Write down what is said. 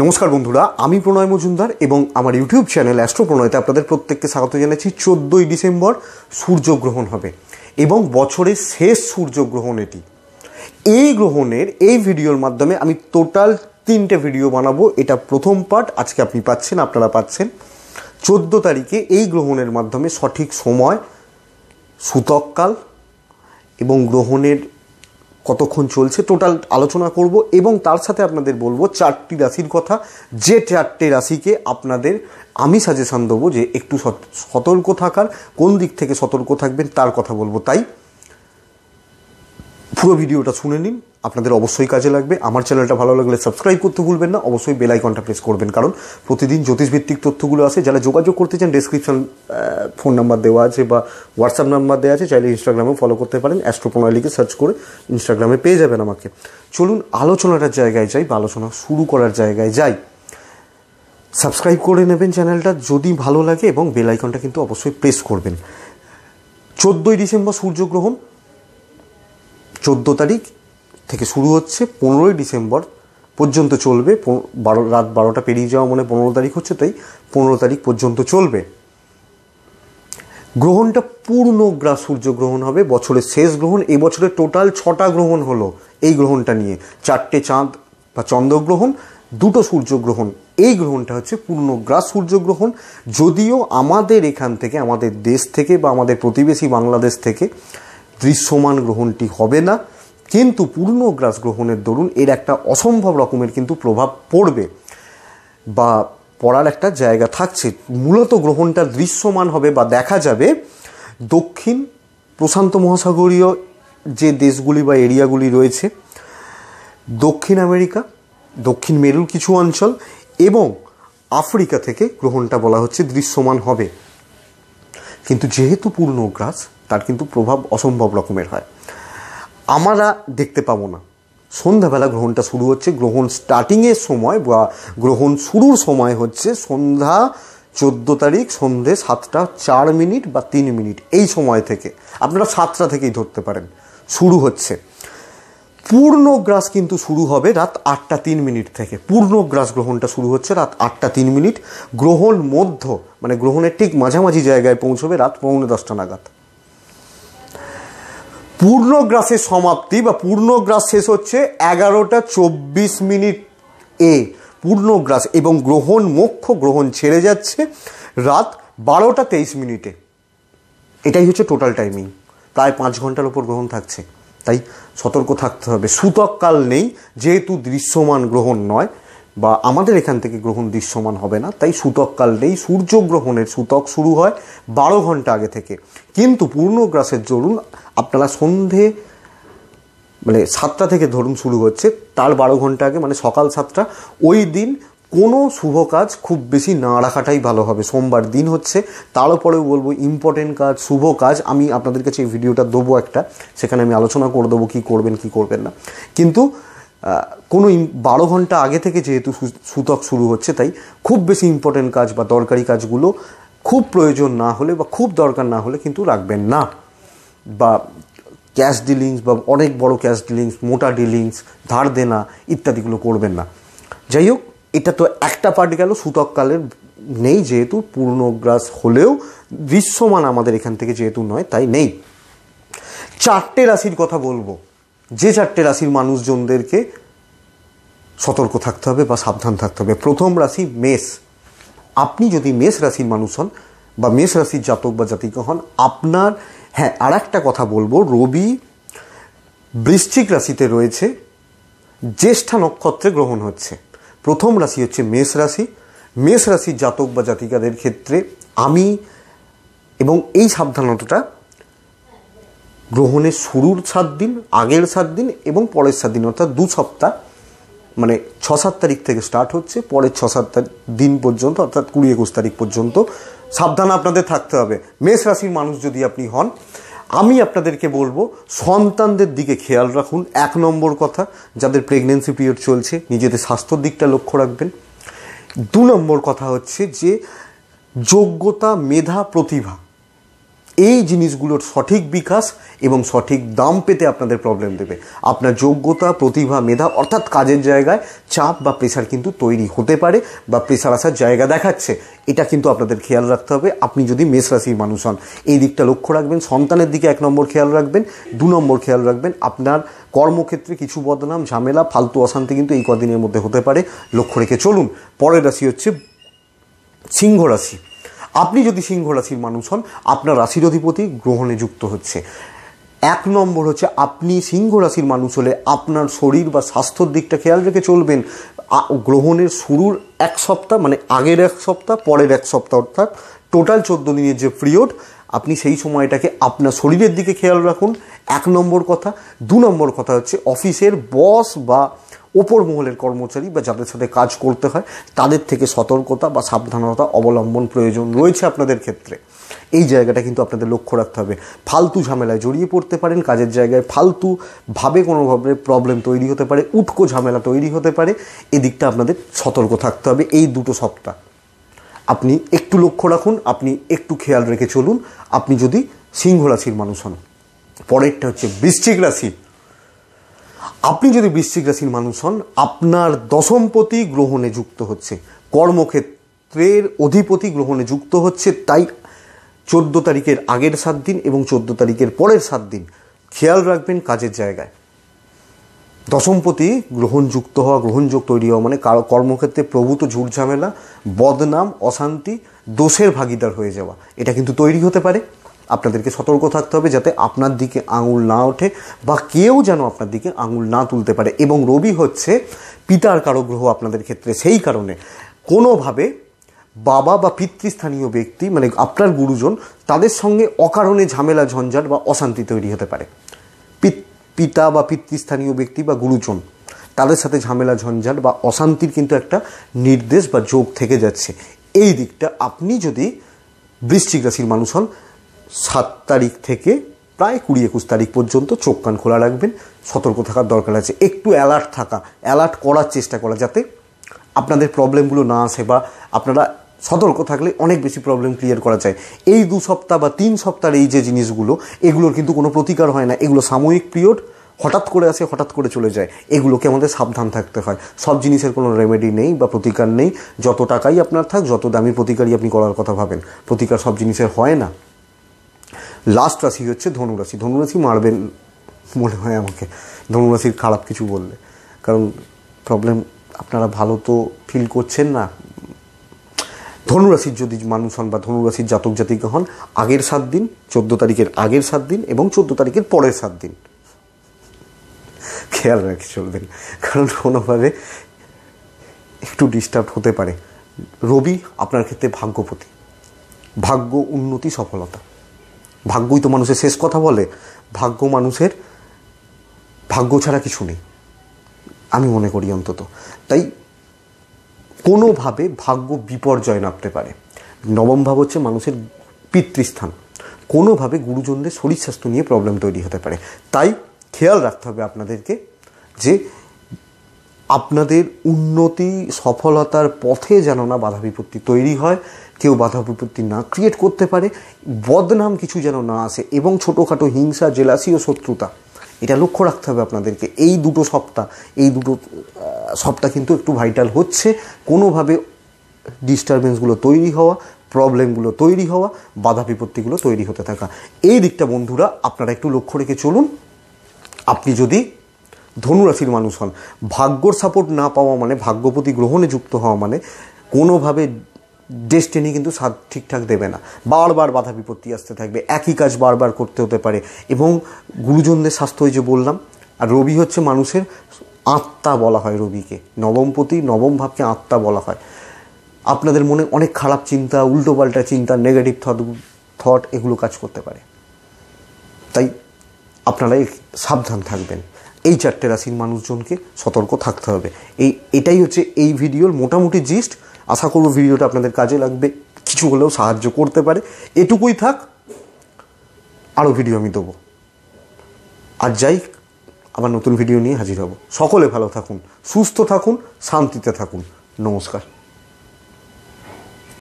নমস্কার বন্ধুরা আমি প্রণয় মজুমদার এবং আমার ইউটিউব চ্যানেল অ্যাস্ট্রো প্রণয়তে আপনাদের প্রত্যেককে স্বাগত জানাচ্ছি চোদ্দোই ডিসেম্বর সূর্যগ্রহণ হবে এবং বছরের শেষ সূর্যগ্রহণ এটি এই গ্রহণের এই ভিডিওর মাধ্যমে আমি টোটাল তিনটে ভিডিও বানাবো এটা প্রথম পার্ট আজকে আপনি পাচ্ছেন আপনারা পাচ্ছেন চোদ্দ তারিখে এই গ্রহণের মাধ্যমে সঠিক সময় সূতককাল এবং গ্রহণের কতক্ষণ চলছে টোটাল আলোচনা করব এবং তার সাথে আপনাদের বলবো চারটি রাশির কথা যে চারটে রাশিকে আপনাদের আমি সাজেশান দেবো যে একটু সতর্ক থাকার কোন দিক থেকে সতর্ক থাকবেন তার কথা বলবো তাই পুরো ভিডিওটা শুনে নিন আপনাদের অবশ্যই কাজে লাগবে আমার চ্যানেলটা ভালো লাগলে সাবস্ক্রাইব করতে ভুলবেন না অবশ্যই বেল আইকনটা প্রেস করবেন কারণ প্রতিদিন জ্যোতিষভিত্তিক তথ্যগুলো আছে যারা যোগাযোগ করতে চান ডিসক্রিপশন ফোন নাম্বার দেওয়া আছে বা হোয়াটসঅ্যাপ নাম্বার দেওয়া আছে চাইলে ইনস্টাগ্রামে ফলো করতে পারেন অ্যাস্ট্রোপ্রণালীকে সার্চ করে ইনস্টাগ্রামে পেয়ে যাবেন আমাকে চলুন আলোচনাটার জায়গায় যাই বা আলোচনা শুরু করার জায়গায় যাই সাবস্ক্রাইব করে নেবেন চ্যানেলটা যদি ভালো লাগে এবং বেল আইকনটা কিন্তু অবশ্যই প্রেস করবেন চোদ্দোই ডিসেম্বর সূর্যগ্রহণ চোদ্দো তারিখ থেকে শুরু হচ্ছে পনেরোই ডিসেম্বর পর্যন্ত চলবে বারো রাত বারোটা পেরিয়ে যাওয়া মানে পনেরো তারিখ হচ্ছে তাই পনেরো তারিখ পর্যন্ত চলবে গ্রহণটা পূর্ণ সূর্য সূর্যগ্রহণ হবে বছরের শেষ গ্রহণ এই বছরে টোটাল ছটা গ্রহণ হলো এই গ্রহণটা নিয়ে চারটে চাঁদ বা চন্দ্রগ্রহণ দুটো সূর্যগ্রহণ এই গ্রহণটা হচ্ছে পূর্ণ গ্রাস সূর্যগ্রহণ যদিও আমাদের এখান থেকে আমাদের দেশ থেকে বা আমাদের প্রতিবেশী বাংলাদেশ থেকে দৃশ্যমান গ্রহণটি হবে না কিন্তু পূর্ণ গ্রাস গ্রহণের দরুন এর একটা অসম্ভব রকমের কিন্তু প্রভাব পড়বে বা পড়ার একটা জায়গা থাকছে মূলত গ্রহণটা দৃশ্যমান হবে বা দেখা যাবে দক্ষিণ প্রশান্ত মহাসাগরীয় যে দেশগুলি বা এরিয়াগুলি রয়েছে দক্ষিণ আমেরিকা দক্ষিণ মেরুর কিছু অঞ্চল এবং আফ্রিকা থেকে গ্রহণটা বলা হচ্ছে দৃশ্যমান হবে কিন্তু যেহেতু পূর্ণগ্রাস তার কিন্তু প্রভাব অসম্ভব রকমের হয় আমরা দেখতে পাবো না সন্ধ্যাবেলা গ্রহণটা শুরু হচ্ছে গ্রহণ স্টার্টিংয়ের সময় বা গ্রহণ শুরুর সময় হচ্ছে সন্ধ্যা চোদ্দো তারিখ সন্ধে সাতটা চার মিনিট বা তিন মিনিট এই সময় থেকে আপনারা সাতটা থেকেই ধরতে পারেন শুরু হচ্ছে পূর্ণ গ্রাস কিন্তু শুরু হবে রাত আটটা তিন মিনিট থেকে পূর্ণ গ্রাস গ্রহণটা শুরু হচ্ছে রাত আটটা তিন মিনিট গ্রহণ মধ্য মানে গ্রহণের ঠিক মাঝামাঝি জায়গায় পৌঁছবে রাত পৌনে দশটা নাগাদ পূর্ণ গ্রাসের সমাপ্তি বা পূর্ণ গ্রাস শেষ হচ্ছে এগারোটা চব্বিশ মিনিট এ গ্রাস এবং গ্রহণ মুখ্য গ্রহণ ছেড়ে যাচ্ছে রাত বারোটা তেইশ মিনিটে এটাই হচ্ছে টোটাল টাইমিং প্রায় পাঁচ ঘন্টার ওপর গ্রহণ থাকছে তাই সতর্ক থাকতে হবে সূতককাল নেই যেহেতু দৃশ্যমান গ্রহণ নয় বা আমাদের এখান থেকে গ্রহণ দৃশ্যমান হবে না তাই সূতককাল নেই সূর্যগ্রহণের সূতক শুরু হয় বারো ঘন্টা আগে থেকে কিন্তু পূর্ণগ্রাসের জরুন আপনারা সন্ধে মানে সাতটা থেকে ধরুন শুরু হচ্ছে তার বারো ঘন্টা আগে মানে সকাল সাতটা ওই দিন কোনো শুভ কাজ খুব বেশি না রাখাটাই ভালো হবে সোমবার দিন হচ্ছে তার উপরেও বলবো ইম্পর্টেন্ট কাজ শুভ কাজ আমি আপনাদের কাছে এই ভিডিওটা দেবো একটা সেখানে আমি আলোচনা করে দেবো কী করবেন কী করবেন না কিন্তু কোনো বারো ঘন্টা আগে থেকে যেহেতু সূতক শুরু হচ্ছে তাই খুব বেশি ইম্পর্টেন্ট কাজ বা দরকারি কাজগুলো খুব প্রয়োজন না হলে বা খুব দরকার না হলে কিন্তু রাখবেন না বা ক্যাশ ডিলিংস বা অনেক বড় ক্যাশ ডিলিংস মোটা ডিলিংস ধার দেনা ইত্যাদিগুলো করবেন না যাই হোক এটা তো একটা পার্ট গেল সূতককালের নেই যেহেতু পূর্ণগ্রাস হলেও দৃশ্যমান আমাদের এখান থেকে যেহেতু নয় তাই নেই চারটে রাশির কথা বলবো যে চারটে রাশির মানুষজনদেরকে সতর্ক থাকতে হবে বা সাবধান থাকতে হবে প্রথম রাশি মেষ আপনি যদি মেষ রাশির মানুষ হন বা মেষ রাশির জাতক বা জাতিকা হন আপনার হ্যাঁ আর একটা কথা বলবো রবি বৃশ্চিক রাশিতে রয়েছে জ্যেষ্ঠা নক্ষত্রে গ্রহণ হচ্ছে প্রথম রাশি হচ্ছে মেষ রাশি মেষ রাশির জাতক বা জাতিকাদের ক্ষেত্রে আমি এবং এই সাবধানতাটা গ্রহণের শুরুর সাত দিন আগের সাত দিন এবং পরের সাত দিন অর্থাৎ দু সপ্তাহ মানে ছ সাত তারিখ থেকে স্টার্ট হচ্ছে পরের ছ সাত দিন পর্যন্ত অর্থাৎ কুড়ি একুশ তারিখ পর্যন্ত সাবধান আপনাদের থাকতে হবে মেষ রাশির মানুষ যদি আপনি হন আমি আপনাদেরকে বলবো সন্তানদের দিকে খেয়াল রাখুন এক নম্বর কথা যাদের প্রেগনেন্সি পিরিয়ড চলছে নিজেদের স্বাস্থ্যর দিকটা লক্ষ্য রাখবেন দু নম্বর কথা হচ্ছে যে যোগ্যতা মেধা প্রতিভা এই জিনিসগুলোর সঠিক বিকাশ এবং সঠিক দাম পেতে আপনাদের প্রবলেম দেবে আপনার যোগ্যতা প্রতিভা মেধা অর্থাৎ কাজের জায়গায় চাপ বা প্রেশার কিন্তু তৈরি হতে পারে বা প্রেশার আসার জায়গা দেখাচ্ছে এটা কিন্তু আপনাদের খেয়াল রাখতে হবে আপনি যদি মেষ রাশির মানুষ হন এই দিকটা লক্ষ্য রাখবেন সন্তানের দিকে এক নম্বর খেয়াল রাখবেন দু নম্বর খেয়াল রাখবেন আপনার কর্মক্ষেত্রে কিছু বদনাম ঝামেলা ফালতু অশান্তি কিন্তু এই কদিনের মধ্যে হতে পারে লক্ষ্য রেখে চলুন পরের রাশি হচ্ছে সিংহ রাশি আপনি যদি সিংহ রাশির মানুষ হন আপনার রাশির অধিপতি গ্রহণে যুক্ত হচ্ছে এক নম্বর হচ্ছে আপনি সিংহ রাশির মানুষ হলে আপনার শরীর বা স্বাস্থ্যর দিকটা খেয়াল রেখে চলবেন গ্রহণের শুরুর এক সপ্তাহ মানে আগের এক সপ্তাহ পরের এক সপ্তাহ অর্থাৎ টোটাল চোদ্দো দিনের যে পিরিয়ড আপনি সেই সময়টাকে আপনার শরীরের দিকে খেয়াল রাখুন এক নম্বর কথা দু নম্বর কথা হচ্ছে অফিসের বস বা ওপর মহলের কর্মচারী বা যাদের সাথে কাজ করতে হয় তাদের থেকে সতর্কতা বা সাবধানতা অবলম্বন প্রয়োজন রয়েছে আপনাদের ক্ষেত্রে এই জায়গাটা কিন্তু আপনাদের লক্ষ্য রাখতে হবে ফালতু ঝামেলায় জড়িয়ে পড়তে পারেন কাজের জায়গায় ফালতুভাবে কোনোভাবে প্রবলেম তৈরি হতে পারে উটকো ঝামেলা তৈরি হতে পারে এদিকটা আপনাদের সতর্ক থাকতে হবে এই দুটো সপ্তাহ আপনি একটু লক্ষ্য রাখুন আপনি একটু খেয়াল রেখে চলুন আপনি যদি সিংহ রাশির মানুষ হন পরেরটা হচ্ছে বৃশ্চিক রাশি আপনি যদি বৃশ্চিক রাশির মানুষ হন আপনার দশমপতি গ্রহণে যুক্ত হচ্ছে কর্মক্ষেত্রের অধিপতি গ্রহণে যুক্ত হচ্ছে তাই চোদ্দ তারিখের আগের সাত দিন এবং চোদ্দ তারিখের পরের সাত দিন খেয়াল রাখবেন কাজের জায়গায় দশমপতি গ্রহণযুক্ত হওয়া গ্রহণযোগ তৈরি হওয়া মানে কর্মক্ষেত্রে প্রভূত ঝুটঝামেলা বদনাম অশান্তি দোষের ভাগিদার হয়ে যাওয়া এটা কিন্তু তৈরি হতে পারে আপনাদেরকে সতর্ক থাকতে হবে যাতে আপনার দিকে আঙুল না ওঠে বা কেউ যেন আপনার দিকে আঙুল না তুলতে পারে এবং রবি হচ্ছে পিতার কারো গ্রহ আপনাদের ক্ষেত্রে সেই কারণে কোনোভাবে বাবা বা পিতৃস্থানীয় ব্যক্তি মানে আপনার গুরুজন তাদের সঙ্গে অকারণে ঝামেলা ঝঞ্ঝাট বা অশান্তি তৈরি হতে পারে পিতা বা পিতৃস্থানীয় ব্যক্তি বা গুরুজন তাদের সাথে ঝামেলা ঝঞ্ঝাট বা অশান্তির কিন্তু একটা নির্দেশ বা যোগ থেকে যাচ্ছে এই দিকটা আপনি যদি বৃষ্টিক রাশির মানুষ হন সাত তারিখ থেকে প্রায় কুড়ি একুশ তারিখ পর্যন্ত চোখ কান খোলা রাখবেন সতর্ক থাকার দরকার আছে একটু অ্যালার্ট থাকা অ্যালার্ট করার চেষ্টা করা যাতে আপনাদের প্রবলেমগুলো না আসে বা আপনারা সতর্ক থাকলে অনেক বেশি প্রবলেম ক্লিয়ার করা যায় এই দু সপ্তাহ বা তিন সপ্তাহের এই যে জিনিসগুলো এগুলোর কিন্তু কোনো প্রতিকার হয় না এগুলো সাময়িক পিরিয়ড হঠাৎ করে আসে হঠাৎ করে চলে যায় এগুলোকে আমাদের সাবধান থাকতে হয় সব জিনিসের কোনো রেমেডি নেই বা প্রতিকার নেই যত টাকাই আপনার থাক যত দামি প্রতিকারই আপনি করার কথা ভাবেন প্রতিকার সব জিনিসের হয় না লাস্ট রাশি হচ্ছে ধনুরাশি ধনুরাশি মারবেন মনে হয় আমাকে ধনুরাশির খারাপ কিছু বললে কারণ প্রবলেম আপনারা ভালো তো ফিল করছেন না ধনুরাশির যদি মানুষ হন বা ধনুরাশির জাতক জাতিকা হন আগের সাত দিন চোদ্দ তারিখের আগের সাত দিন এবং চোদ্দ তারিখের পরের সাত দিন খেয়াল রাখি চলবেন কারণ কোনোভাবে একটু ডিস্টার্ব হতে পারে রবি আপনার ক্ষেত্রে ভাগ্যপতি ভাগ্য উন্নতি সফলতা ভাগ্যই তো মানুষের শেষ কথা বলে ভাগ্য মানুষের ভাগ্য ছাড়া কিছু নেই আমি মনে করি অন্তত তাই কোনোভাবে ভাগ্য বিপর্যয় নামতে পারে নবম ভাব হচ্ছে মানুষের পিতৃস্থান কোনোভাবে গুরুজনদের শরীর স্বাস্থ্য নিয়ে প্রবলেম তৈরি হতে পারে তাই খেয়াল রাখতে হবে আপনাদেরকে যে আপনাদের উন্নতি সফলতার পথে যেন না বাধা বিপত্তি তৈরি হয় কেউ বাধা বিপত্তি না ক্রিয়েট করতে পারে বদনাম কিছু যেন না আসে এবং ছোটোখাটো হিংসা জেলাসি ও শত্রুতা এটা লক্ষ্য রাখতে হবে আপনাদেরকে এই দুটো সপ্তাহ এই দুটো সপ্তাহ কিন্তু একটু ভাইটাল হচ্ছে কোনোভাবে ডিস্টারবেন্সগুলো তৈরি হওয়া প্রবলেমগুলো তৈরি হওয়া বাধা বিপত্তিগুলো তৈরি হতে থাকা এই দিকটা বন্ধুরা আপনারা একটু লক্ষ্য রেখে চলুন আপনি যদি ধনুরাশির মানুষ হন ভাগ্যর সাপোর্ট না পাওয়া মানে ভাগ্যপতি গ্রহণে যুক্ত হওয়া মানে কোনোভাবে ডেস্টিনি কিন্তু স্বাদ ঠিকঠাক দেবে না বারবার বাধা বিপত্তি আসতে থাকবে একই কাজ বারবার করতে হতে পারে এবং গুরুজনদের স্বাস্থ্য ওই যে বললাম আর রবি হচ্ছে মানুষের আত্মা বলা হয় রবিকে নবমপতি নবম ভাবকে আত্মা বলা হয় আপনাদের মনে অনেক খারাপ চিন্তা উল্টোপাল্টা চিন্তা নেগেটিভ থট থট এগুলো কাজ করতে পারে তাই আপনারা সাবধান থাকবেন এই চারটে রাশির মানুষজনকে সতর্ক থাকতে হবে এই এটাই হচ্ছে এই ভিডিওর মোটামুটি জিস্ট আশা করব ভিডিওটা আপনাদের কাজে লাগবে কিছু হলেও সাহায্য করতে পারে এটুকুই থাক আরও ভিডিও আমি দেবো আর যাই আবার নতুন ভিডিও নিয়ে হাজির হব সকলে ভালো থাকুন সুস্থ থাকুন শান্তিতে থাকুন নমস্কার